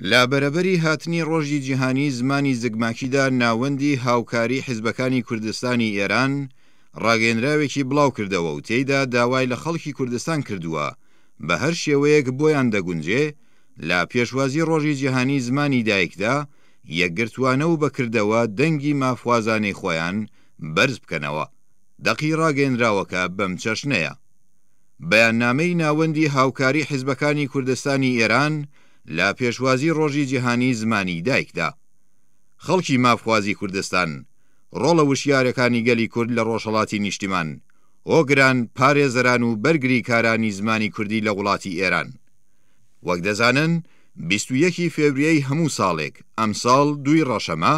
لا بەرەبەری هاتنی ڕۆژی جیهانی زمانی زگماکیدا ناوەندی هاوکاری حیزبەکانی کوردستانی ئێران ڕاگەنراوێکی بڵاو کردەوە و تێیدا داوای لە خەڵکی کوردستان کردووە بە هەر شێوەیەک بۆیان دەگونجێ لا پێشوازی ڕۆژی جیهانی زمانی دایکدا یەکگرتوانە و بەکردەوە دەنگی مافوازانەی خۆیان بەرز بکەنەوە دەقی ڕاگەنراوەکە بەم چەشنەیە بەیاننامەی ناوەندی هاوکاری حیزبەکانی کوردستانی ئێران، لە پێشوازی ڕۆژی جیهانی زمانی دایکدا خەڵکی مافوازی کوردستان ڕۆڵە وشیارەکانی گەلی کورد لە ڕۆژهڵاتی نیشتیمان ئۆگران پارێزەران و بەرگری کارانی زمانی کوردی لە وڵاتی ئێران وەک دەزانن 21 فێبریەی هەموو ساڵێک ئەمساڵ دوی ڕەشەمە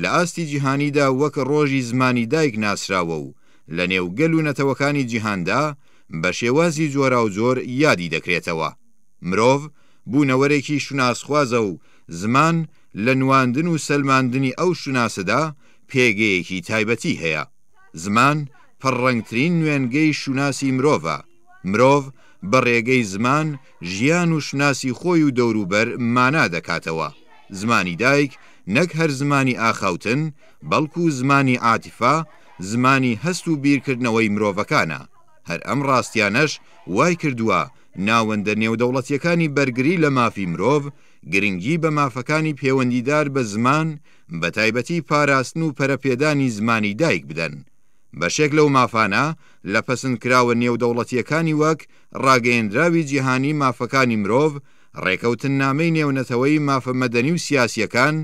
لە ئاستی جیهانیدا وەک ڕۆژی زمانی دایک ناسراوە و لە نێوگەل و نەتەوەکانی جیهاندا بە شێوازی جۆرا و جۆر یادی دەکرێتەوە مرۆڤ بوونەوەرێکی شوناسخوازە و زمان لە نواندن و سلماندنی ئەو شوناسەدا پێگەیەکی تایبەتی هەیە زمان پەڕەنگترین نوێنگەی شوناسی مرۆڤە مرۆڤ بە ڕێگەی زمان ژیان و شناسی خۆی و دەوروبەر مانا دەکاتەوە زمانی دایک نەک هەر زمانی ئاخاوتن بەڵکو زمانی عاتیفا زمانی هەست و بیرکردنەوەی مرۆڤەکانە هەر ئەم ڕاستیانەش وای کردووە ناوەندە نێودەوڵەتیەکانی بەرگری لە مافی مرۆڤ گرنگی بە مافەکانی پەیوەندیدار بە زمان بە تایبەتی پاراستن و پەرەپێدانی زمانی دایک بدەن. بەشێک لەو مافانە لە پەسندکراوە نێودەوڵەتیەکانی وەک ڕاگەیندراوی جیهانی مافەکانی مرۆڤ، ڕێکەوتن نامەی نێونەتەوەی مافەمەدەنی و سیاسیەکان،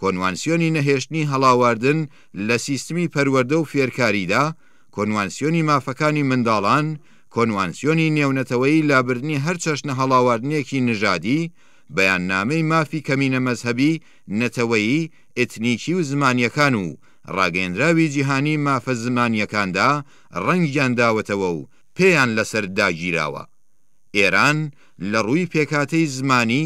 کۆنوانسیۆنی نەهێشتنی هەڵاواردن لە سیستمی پەروەەردە و فێرکاریدا، کۆنوانسیۆنی مافەکانی منداڵان، کۆنوانسیۆنی نێونەتەوەی لابرنی هەر چەشنە هەڵاواردنیەکی نژادی، بەیاننامەی مافی کەمینە مەذهبی نەتەوەیی ئتنیکی و زمانیەکان و ڕاگەندراوی جیهانی مافە زمانیەکاندا ڕەنگیانداوەتەوە و پێیان لەسەر داگیراوە. ئێران لە ڕووی پێکاتەی زمانی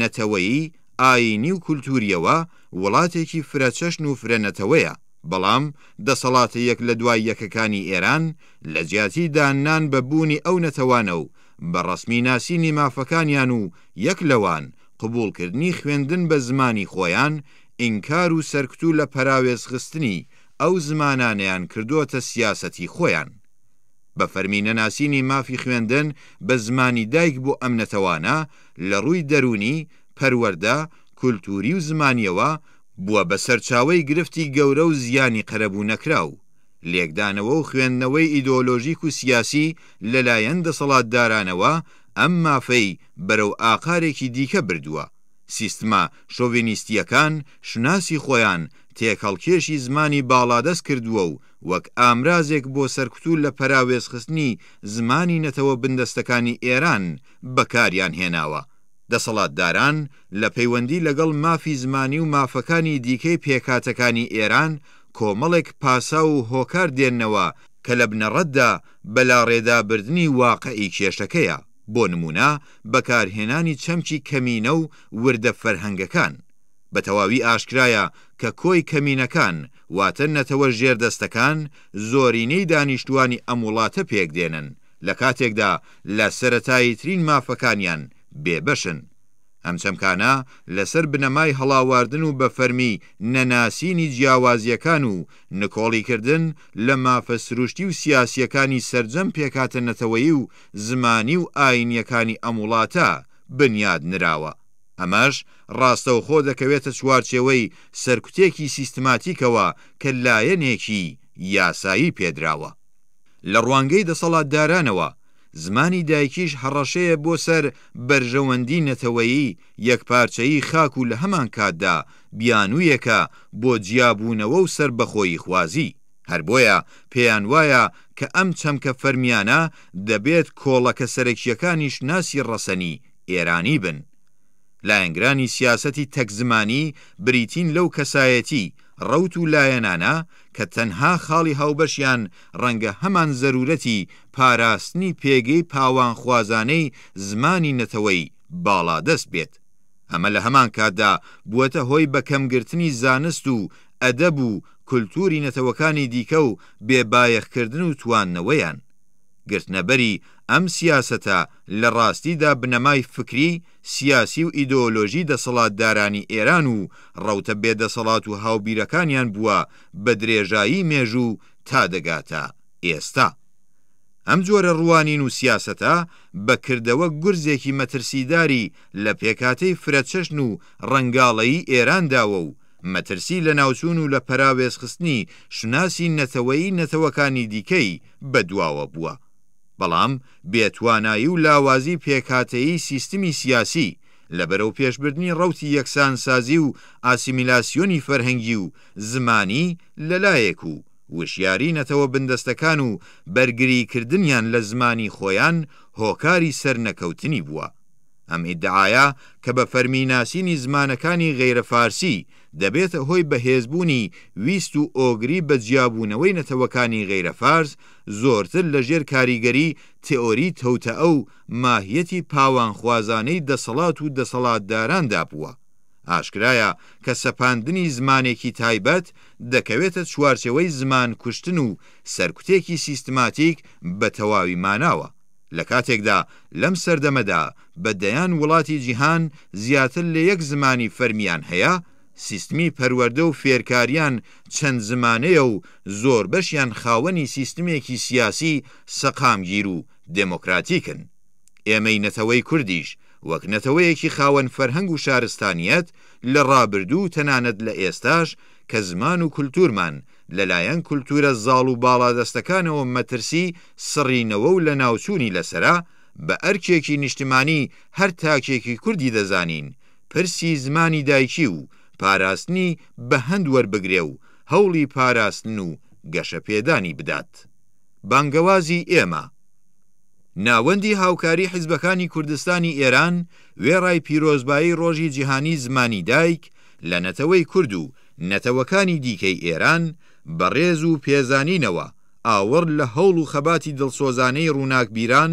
نەتەوەیی ئاینی و کولتوریەوە وڵاتێکی فرەچەشن و فرەنەتەوەیە بەڵام دەسەڵاتە یەک لە دوای یەکەکانی ئێران لە جیاتی داننان بە بوونی ئەو نەتەوانە و بە ڕسمی ناسینی مافەکانیان و یەک لەوان قبولکردنی خوێندن بە زمانی خۆیان ئینکار و سەرکتو لە پەراوێز خستنی ئەو زمانانیان کردوتە سیاسەتی خۆیان. بە فەرمینە ناسینی مافی خوێندن بە زمانی دایک بۆ ئەم نەتەوانە لە ڕووی دەرونی، پەروەەردە، کولتوری و زمانیەوە بووە بە سەرچاوی گرفتی گەورە و زیانی قەرەبوو نەکراو لێکدانەوە و خوێندنەوەی ئیدۆلۆژیک و سیاسی لەلایەن دەسەڵاتدارانەوە ئەم مافەی بەرەو ئاقارێکی دیکە بردووە سیستما شۆڤینیستیەکان شناسی خۆیان تێکەڵکێشی زمانی باڵادەست کردووە و وەک ئامرازێک بۆ سەرکوتور لە پەراوێزخستنی زمانی نەتەوە بندەستەکانی ئێران بەکاریان هێناوە دەسەڵاتداران لە پەیوەندی لەگەڵ مافی زمانی و مافەکانی دیکەی پێکاتەکانی ئێران کۆمەڵێک پاسا و هۆکار دێننەوە کە لە بنەڕەتدا بەلاڕێدا بردننی واقعی کێشەکەیە بۆ نمونە بەکارهێنانی چەمکی کەمینە و وردە فەرهەنگەکان بە تەواوی ئاشکرایە کە کۆی کەمینەکان واتە نەتەوە ژێردەستەکان زۆرینەی دانیشتوانی ئەم وڵاتە پێک دێنن لە کاتێکدا لە سەتایی ترین مافەکانیان بێبەشن. ئەم چەمکانە لەسەر بنەمای هەڵاواردن و بە فەرمی نەناسینی جیاوازیەکان و نکۆڵیکردن لە مافە سروشتی و سیاسیەکانی سرجەم پێکاتە نەتەوەی و زمانی و ئاینیەکانی ئەموڵاتە بنیاد نراوە. ئەمەش ڕاستەوخۆ دەکەوێتە چوارچێوەی سەرکوتێکی سیستماتیکەوە کە لایەنێکی یاسایی پێدراوە. لە ڕوانگەی دەسەڵاتدارانەوە زمانی دایکیش هەڕەشەیە بۆ سەر بەرژەوەندی نەتەوەیی یەکپارچەیی خاک و لە هەمان کاتدا بیانوویەکە بۆ جیابوونەوە و سەر بەخۆی خوازی هەر بۆیە پێیان وایە کە ئەم چەمکە فەرمیانە دەبێت کۆڵەکە سەرەکیەکانیش ناسی ڕەسەنی ئێرانی بن لایەنگرانی سیاسەتی تەکزمانی بریتین لەو کەسایەتی ڕەوت و لایەنانە کە تەنها خاڵی هاوبەشیان ڕەنگە هەمان زەرورەتی پاراستنی پێگەی پاوان خوازانەی زمانی نەتەوەی باڵا دەست بێت. ئەمە لە هەمان کاتدا بووەتە هۆی بەکەمگرتنی زانست و ئەدەب و کولتوری نەتەوەکانی دیکە و بێبایەخکردن و تواننەوەیان. گرتنەبەری ئەم سیاسەتە لە ڕاستیدا بنەمای فکری سیاسی و ئیدۆلۆژی دەسەڵاتدارانی ئێران و ڕەوتە بێدەسەڵات و هاوبیرەکانیان بووە بە درێژایی مێژوو تا دەگاتە ئێستا. ئەم جۆرە ڕوانین و سیاسەتە بەکردەوە گورزێکی مەترسیداری لە پێکاتەی فرەچەشن و ڕنگاڵەیی ئێرانداوە و مەترسی لە ناوچون و لە پراوێزخستنی شناسی نەتەوەی نەتەوەکانی دیکەی بەدواوە بووە. بەڵام بێتوانایی و لاوازی پێکاتەیی سیستمی سیاسی لەبەرەو پێشبردننی ڕوتی یەکسانسازی و ئاسیمیلاسیۆنی فەرهەنگی و زمانی لەلایەک و وشیاری نەتەوە بندەستەکان و بەرگریکردنیان لە زمانی خۆیان هۆکاری سەرنەکەوتنی بووە. ئەم ئیدعاە کە بە فەرمیناسینی زمانەکانی غیرە فارسی دەبێتە هۆی بەهێزبوونی ویست و ئۆگری بە جیابوونەوەی نەتەوەکانی غیرە فارس زۆرتر لە ژێر کاریگەری تئۆری تەوتە ئەو ماهیەتی پاوانخوازانەی دەسەڵات و دەسەڵاتداران دابووە. ئاشکرایە کە سەپاندنی زمانێکی تایبەت دەکەوێتە چوارچەوەی زمان کوشتن و سەرکوتێکی سیستماتیک بە تەواوی ماناوە. لە کاتێکدا لەم سەردەمەدا بەدەیان وڵاتی جیهان زیاتر لە یەک زمانی فەرمیان هەیە، سیستمی پەروەەردە و فێرکاریان چەند زمانەیە و زۆر بەشیان خاوەنی سیستمێکی سیاسی سەقامگیر و دموکراتیکن. ئێمەی نەتەوەی کوردیش وەک نەتەوەیەکی خاوەن فەرهەنگ و شارستانیەت لە ڕابردوو تەنانەت لە ئێستاش کە زمان و کولتورمان لەلایەن کولتورە زاڵ و باڵا دەستەکانەوە مەترسی سڕینەوە و لە ناوچوونی لەسرە بە ئەرچێکی نیشتمانی هەر تاکێکی کوردی دەزانین پرسی زمانی دایکی و پاراستنی بە هەند وەربگرێ و هەوڵی پاراستن و گەشە پێدانی بدات بانگەوازی ئێمە ناوەندی هاوکاری حیزبەکانی کوردستانی ئێران وێڕای پیرۆزبایی ڕۆژی جیهانی زمانی دایک لە نەتەوەی کورد و نەتەوەکانی دیکەی ئێران بەڕێز و پێزانینەوە ئاور لە هەوڵ و خەباتی دڵسۆزانەی ڕووناکبیران،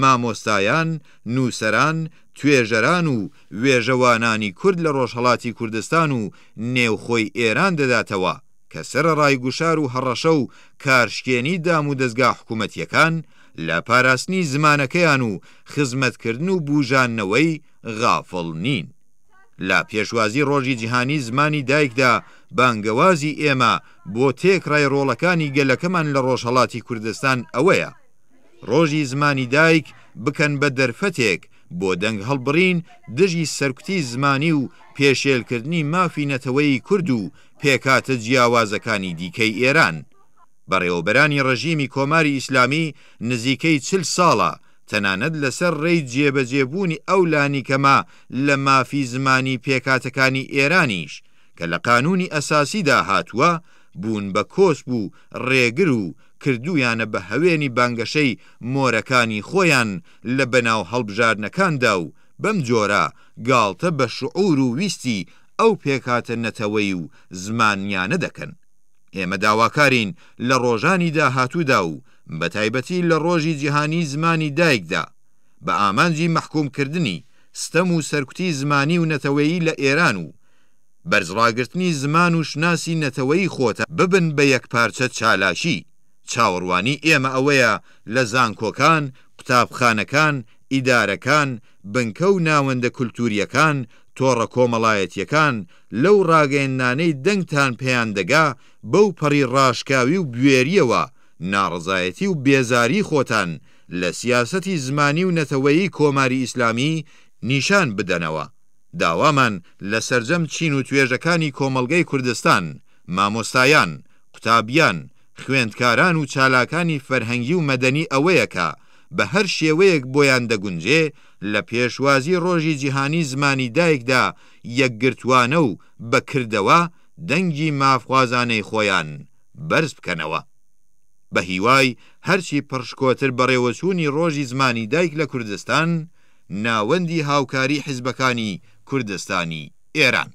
مامۆستایان، نووسەران، توێژەران و وێژەوانانی کورد لە ڕۆژهڵاتی کوردستان و نێوخۆی ئێران دەداتەوە کە سرە ڕایگوشار و هەڕەشە و کارشکێنی دام و دەستگا حکوومەتیەکان لە پاراستنی زمانەکەیان و خزمەتکردن و بوژاننەوەی غافڵ نین. لا پێشوازی ڕۆژی جیهانی زمانی دایکدا بانگەوازی ئێمە بۆ تێکڕای ڕۆڵەکانی گەلەکەمان لە ڕۆژهڵاتی کوردستان ئەوەیە. ڕۆژی زمانی دایک بکەن بە دەرفەتێک بۆ دەنگ هەڵبڕین دژی سەرکتی زمانی و پێشێلکردنی مافی نەتەوەی کورد و پێکاتە جیاوازەکانی دیکەی ئێران. بەڕێوەبەرانی ڕژیمی کۆماری ئیسلامی نزیکەی چل ساڵە تەنانەت لەسەر ڕێی جێبەجێبوونی ئەو لانی کەما لە مافی زمانی پێکاتەکانی ئێرانیش کە لە قانونی ئەساسیدا هاتووە بوون بە کۆس بوو ڕێگر و کردویانە بە هەوێنی بانگەشەی مۆرەکانی خۆیان لە بەناو هەڵبژاردنەکاندا و بەم جۆرە گاڵتە بە شعور و ویستی ئەو پێکاتە نەتەوەی و زمانیانە دەکەن. ئێمە داواکارین لە ڕۆژانی داهاتوودا و بە تایبەتی لە ڕۆژی جیهانی زمانی دایکدا بە ئامانجی محکومکردنی ستەم و سەرکوتی زمانی و نەتەوەیی لە ئێران و بەرزڕاگررتنی زمان و شناسی نەتەوەی خۆتە ببن بە یەکپارچە چالاشی چاوەڕوانی ئێمە ئەوەیە لە زانکۆکان قوتابخانەکان ئیدارەکان بنکە و ناوەندە کولتوریەکان تۆڕە کۆمەڵایەتیەکان لەو ڕاگەێنانەی دەنگتان پێیان دەگا بەو پەڕی ڕاشکاوی و گوێریەوە ناڕزایەتی و بێزاری خۆتان لە سیاستی زمانی و نەتەوەیی کۆماری ئیسلامی نیشان بدەنەوە داوامان لە سرجەم چین و توێژەکانی کۆمەلگەی کوردستان مامۆستایان قوتابیان خوێندکاران و چالاکانی فەرهەنگی و مەدەنی ئەوەیەکە بە هەر شێوەیەک بۆیان دەگونجێ لە پێشوازی ڕۆژی جیهانی زمانی دایکدا یەکگرتوانە و بەکردەوە دەنگی مافخوازانەی خۆیان بەرز بکەنەوە. بە هیوای هەرچی پڕشکۆتر بەڕێوەچوونی ڕۆژی زمانی دایک لە کوردستان ناوەندی هاوکاری حیزبەکانی کوردستانی ئێران.